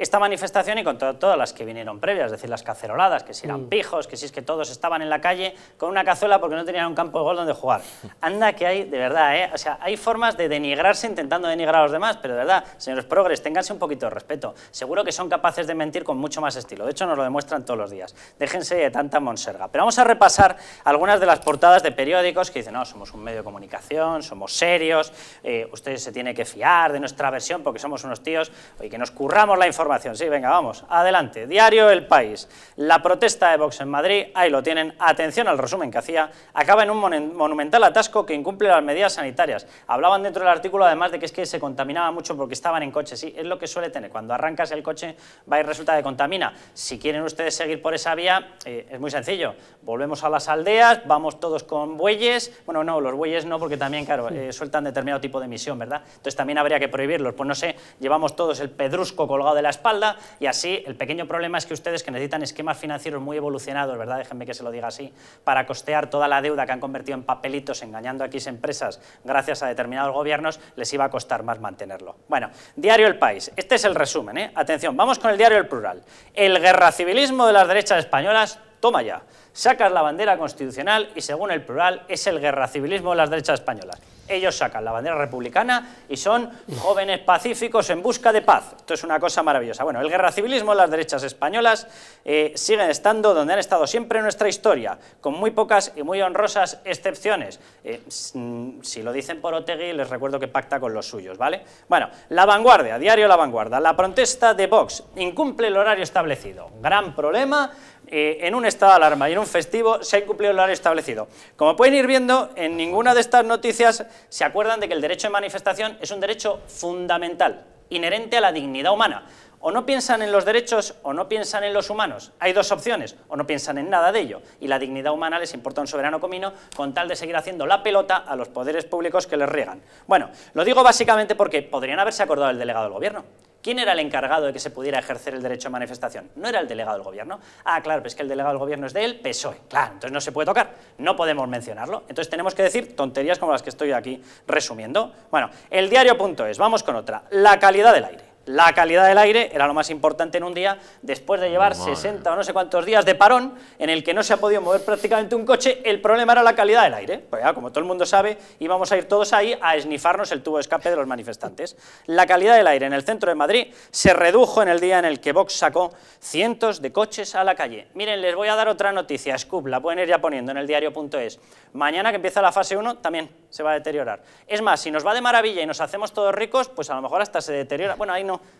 esta manifestación y con todas las que vinieron previas, es decir, las caceroladas, que si eran mm. pijos, que si es que todos estaban en la calle con una cazuela porque no tenían un campo de gol donde jugar. Anda que hay, de verdad, ¿eh? o sea, hay formas de denigrarse intentando denigrar a los demás, pero de verdad, señores progres, ténganse un poquito de respeto. Seguro que son capaces de mentir con mucho más estilo, de hecho nos lo demuestran todos los días. Déjense de tanta monserga. Pero vamos a repasar algunas de las portadas de periódicos que dicen, no, somos un medio de comunicación, somos serios, eh, ustedes se tienen que fiar de nuestra versión porque somos unos tíos, y que nos curramos la información Sí, venga, vamos. Adelante. Diario El País. La protesta de Vox en Madrid, ahí lo tienen. Atención al resumen que hacía. Acaba en un monumental atasco que incumple las medidas sanitarias. Hablaban dentro del artículo además de que es que se contaminaba mucho porque estaban en coches Sí, es lo que suele tener. Cuando arrancas el coche va y resulta que contamina. Si quieren ustedes seguir por esa vía, eh, es muy sencillo. Volvemos a las aldeas, vamos todos con bueyes. Bueno, no, los bueyes no porque también, claro, eh, sueltan determinado tipo de emisión, ¿verdad? Entonces también habría que prohibirlos. Pues no sé, llevamos todos el pedrusco colgado de la espalda y así el pequeño problema es que ustedes que necesitan esquemas financieros muy evolucionados, ¿verdad? Déjenme que se lo diga así, para costear toda la deuda que han convertido en papelitos engañando a X empresas gracias a determinados gobiernos, les iba a costar más mantenerlo. Bueno, diario El País, este es el resumen, ¿eh? Atención, vamos con el diario El Plural. El guerra civilismo de las derechas españolas, toma ya. Sacas la bandera constitucional y según el plural es el guerra civilismo de las derechas españolas ellos sacan la bandera republicana y son jóvenes pacíficos en busca de paz. Esto es una cosa maravillosa. Bueno, el guerra civilismo, las derechas españolas eh, siguen estando donde han estado siempre en nuestra historia, con muy pocas y muy honrosas excepciones. Eh, mm, si lo dicen por Otegui, les recuerdo que pacta con los suyos, ¿vale? Bueno, La Vanguardia, diario La Vanguardia, la protesta de Vox incumple el horario establecido. Gran problema, eh, en un estado de alarma y en un festivo se ha incumplido el establecido. Como pueden ir viendo, en ninguna de estas noticias se acuerdan de que el derecho de manifestación es un derecho fundamental, inherente a la dignidad humana. O no piensan en los derechos o no piensan en los humanos. Hay dos opciones, o no piensan en nada de ello, y la dignidad humana les importa un soberano comino con tal de seguir haciendo la pelota a los poderes públicos que les riegan. Bueno, lo digo básicamente porque podrían haberse acordado el delegado del gobierno. ¿Quién era el encargado de que se pudiera ejercer el derecho a manifestación? No era el delegado del gobierno. Ah, claro, pues es que el delegado del gobierno es del PSOE. Claro, entonces no se puede tocar, no podemos mencionarlo. Entonces tenemos que decir tonterías como las que estoy aquí resumiendo. Bueno, el diario es, vamos con otra, la calidad del aire la calidad del aire era lo más importante en un día, después de llevar 60 o no sé cuántos días de parón, en el que no se ha podido mover prácticamente un coche, el problema era la calidad del aire. Pues como todo el mundo sabe, íbamos a ir todos ahí a esnifarnos el tubo de escape de los manifestantes. La calidad del aire en el centro de Madrid se redujo en el día en el que Vox sacó cientos de coches a la calle. Miren, les voy a dar otra noticia, Scoop, la pueden ir ya poniendo en el diario.es. Mañana que empieza la fase 1 también se va a deteriorar. Es más, si nos va de maravilla y nos hacemos todos ricos, pues a lo mejor hasta se deteriora. Bueno,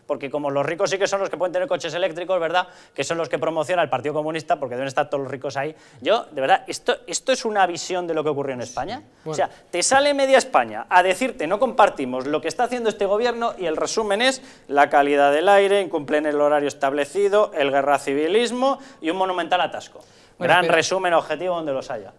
porque como los ricos sí que son los que pueden tener coches eléctricos, ¿verdad? Que son los que promociona el Partido Comunista, porque deben estar todos los ricos ahí. Yo, de verdad, esto, esto es una visión de lo que ocurrió en España. O sea, te sale media España a decirte no compartimos lo que está haciendo este gobierno y el resumen es la calidad del aire, incumplen el horario establecido, el guerra civilismo y un monumental atasco. Gran resumen objetivo donde los haya.